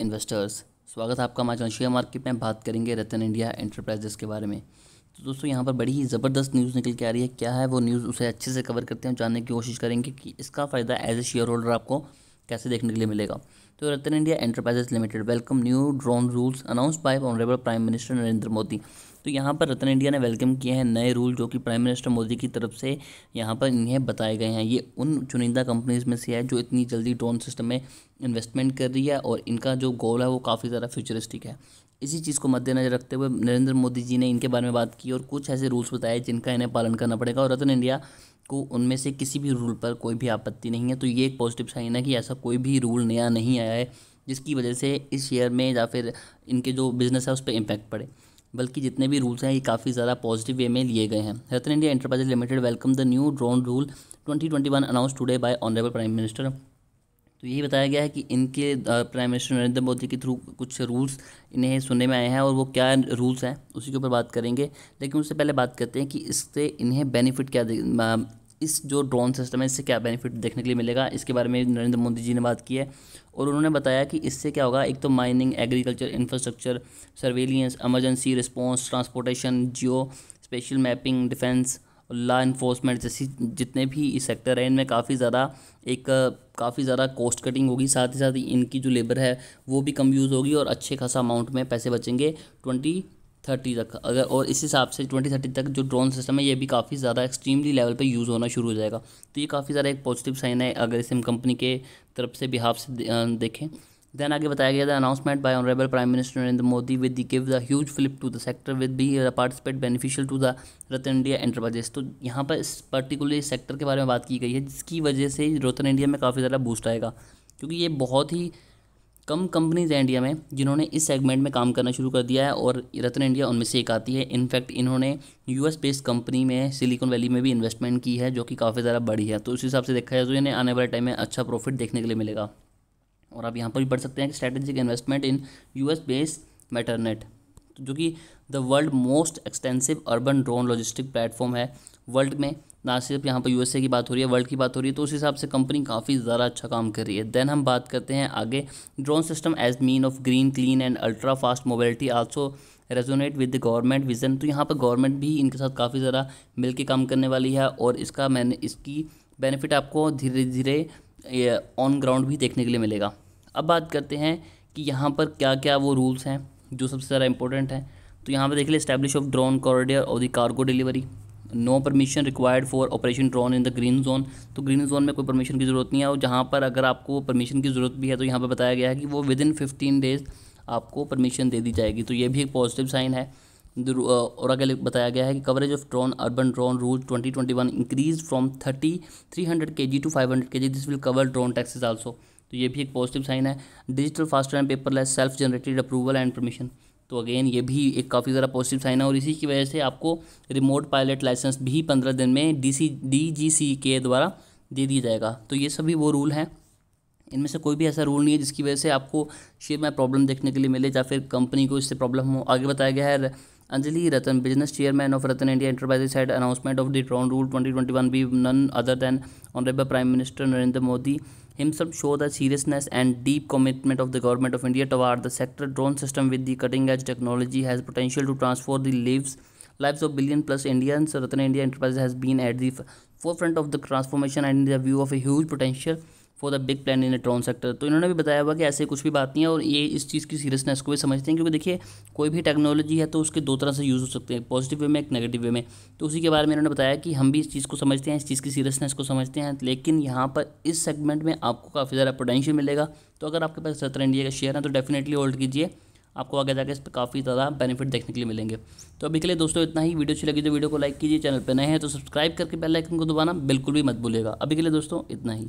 Investors स्वागत है आपका हमारे शेयर मार्केट में बात करेंगे रतन इंडिया एंटरप्राइजेस के बारे में तो दोस्तों यहाँ पर बड़ी ही ज़बरदस्त न्यूज़ निकल के आ रही है क्या है वो न्यूज़ उसे अच्छे से कवर करते हैं जानने की कोशिश करेंगे कि इसका फ़ायदा एज ए शेयर होल्डर आपको कैसे देखने के लिए मिलेगा तो Ratan India enterprises limited welcome new drone rules announce by honourable prime minister Narendra Modi तो यहाँ पर रतन इंडिया ने वेलकम किए हैं नए रूल जो कि प्राइम मिनिस्टर मोदी की तरफ से यहाँ पर इन्हें बताए गए हैं ये उन चुनिंदा कंपनीज़ में से है जो इतनी जल्दी ड्रोन सिस्टम में इन्वेस्टमेंट कर रही है और इनका जो गोल है वो काफ़ी ज़्यादा फ्यूचरिस्टिक है इसी चीज़ को मद्देनजर रखते हुए नरेंद्र मोदी जी ने इनके बारे में बात की और कुछ ऐसे रूल्स बताए जिनका इन्हें पालन करना पड़ेगा और रतन इंडिया को उनमें से किसी भी रूल पर कोई भी आपत्ति नहीं है तो ये एक पॉजिटिव साइन है कि ऐसा कोई भी रूल नया नहीं आया है जिसकी वजह से इस शेयर में या फिर इनके जो बिज़नेस है उस पर इम्पैक्ट पड़े बल्कि जितने भी रूल्स हैं ये काफ़ी ज़्यादा पॉजिटिव वे में लिए गए हैं Ratan India enterprises limited welcome the new drone rule 2021 announce today by honourable prime minister तो यही बताया गया है कि इनके प्राइम मिनिस्टर नरेंद्र मोदी के थ्रू कुछ रूल्स इन्हें सुनने में आए हैं और वो क्या रूल्स हैं उसी के ऊपर बात करेंगे लेकिन उससे पहले बात करते हैं कि इससे इन्हें बेनिफिट क्या इस जो ड्रोन सिस्टम है इससे क्या बेनिफिट देखने के लिए मिलेगा इसके बारे में नरेंद्र मोदी जी ने बात की है और उन्होंने बताया कि इससे क्या होगा एक तो mining agriculture infrastructure surveillance emergency response transportation geospatial mapping defence law enforcement जैसी जितने भी इस सेक्टर हैं इनमें काफ़ी ज़्यादा एक काफ़ी ज़्यादा कॉस्ट कटिंग होगी साथ ही साथ इनकी जो लेबर है वो भी कम यूज़ होगी और अच्छे खासा अमाउंट में पैसे बचेंगे ट्वेंटी थर्टी तक अगर और इस हिसाब से ट्वेंटी थर्टी तक जो ड्रोन सिस्टम है ये भी काफ़ी ज़्यादा एक्सट्रीमली लेवल पे यूज़ होना शुरू हो जाएगा तो ये काफ़ी ज़्यादा एक पॉजिटिव साइन है अगर इसे हम कंपनी के तरफ से बिहाफ से देखें देन आगे बताया गया था announcement by honourable prime minister Narendra Modi with the give the huge flip to the sector with be participate beneficial to the Ratan India enterprises तो यहाँ पर इस पर्टिकुलर सेक्टर के बारे में बात की गई है जिसकी वजह से रतन इंडिया में काफ़ी ज़्यादा बूस्ट आएगा क्योंकि ये बहुत ही कम कंपनीज हैं इंडिया में जिन्होंने इस सेगमेंट में काम करना शुरू कर दिया है और रतन इंडिया उनमें से एक आती है इनफैक्ट इन्होंने यूएस बेस्ड कंपनी में सिलिकॉन वैली में भी इन्वेस्टमेंट की है जो कि काफ़ी ज़्यादा बड़ी है तो उस हिसाब से देखा जाए तो इन्हें आने वाले टाइम में अच्छा प्रॉफिट देखने के लिए मिलेगा और आप यहाँ पर भी पढ़ सकते हैं कि strategic investment in S based Matternet जो कि the world most extensive urban drone logistic platform है वर्ल्ड में ना सिर्फ यहाँ पर यू की बात हो रही है वर्ल्ड की बात हो रही है तो उस हिसाब से कंपनी काफ़ी ज़्यादा अच्छा काम कर रही है देन हम बात करते हैं आगे drone system as mean of green clean and ultra fast mobility also resonate with the government vision तो यहाँ पर गवर्नमेंट भी इनके साथ काफ़ी ज़्यादा मिल काम करने वाली है और इसका मैंने इसकी बेनिफिट आपको धीरे धीरे ऑन ग्राउंड भी देखने के लिए मिलेगा अब बात करते हैं कि यहाँ पर क्या क्या वो रूल्स हैं जो सबसे ज़्यादा इंपॉर्टेंट है तो यहाँ पर देख लें स्टैब्लिश ऑफ ड्रोन कॉरिडोर और the cargo delivery no permission required for operation drone in the green zone तो ग्रीन जोन में कोई परमिशन की ज़रूरत नहीं है और जहाँ पर अगर आपको परमिशन की ज़रूरत भी है तो यहाँ पर बताया गया है कि वो विद इन फिफ्टीन डेज़ आपको परमिशन दे दी जाएगी तो ये भी एक पॉजिटिव साइन है और आगे बताया गया है कि coverage of drone urban drone rule 2021 increase from hundred K G to five hundred K G this will cover drone taxis also तो ये भी एक पॉजिटिव साइन है digital fast and paperless self generated approval and permission तो again ये भी एक काफ़ी ज़रा पॉजिटिव साइन है और इसी की वजह से आपको रिमोट पायलट लाइसेंस भी पंद्रह दिन में डी सी डी जी सी के द्वारा दे दिया जाएगा तो ये सभी वो रूल हैं इनमें से कोई भी ऐसा रूल नहीं है जिसकी वजह से आपको शेयर में प्रॉब्लम देखने के लिए मिले या फिर कंपनी को इससे प्रॉब्लम हो आगे बताया गया है Anjali Ratan, business chairman of Ratan India Enterprises, said announcement of the drone Rule 2021 be none other than Honorable Prime Minister Narendra Modi himself show the seriousness and deep commitment of the government of India toward the sector. Drone system with the cutting-edge technology has potential to transform the lives lives of billion plus Indians. Ratan India Enterprises has been at the forefront of the transformation and in the view of a huge potential for the big plan in drone sector तो इन्होंने भी बताया हुआ कि ऐसे कुछ भी बात नहीं है और ये इस चीज़ की सीरियसनेस को भी समझते हैं क्योंकि देखिए कोई भी टेक्नोलॉजी है तो उसके दो तरह से यूज़ हो सकते हैं पॉजिटिव वे में एक नेगेटिव वे में तो उसी के बारे में इन्होंने बताया कि हम भी इस चीज़ को समझते हैं इस चीज़ की सीरियसनेस को समझते हैं लेकिन यहाँ पर इस सेगमेंट में आपको काफ़ी ज़्यादा पोटेंशियल मिलेगा तो अगर आपके पास सत्रह इंडिया का शेयर है तो डेफिनेटली होल्ड कीजिए आपको आगे जाकर इस पर काफ़ी ज़्यादा बेनिफिट देखने के लिए मिलेंगे तो अभी के लिए दोस्तों इतना ही वीडियो अच्छी लगी तो वीडियो को लाइक कीजिए चैनल पर नए हैं तो सब्सक्राइब करके बेल आइकन को दबाना बिल्कुल भी मत भूलिएगा अभी के लिए दोस्तों इतना ही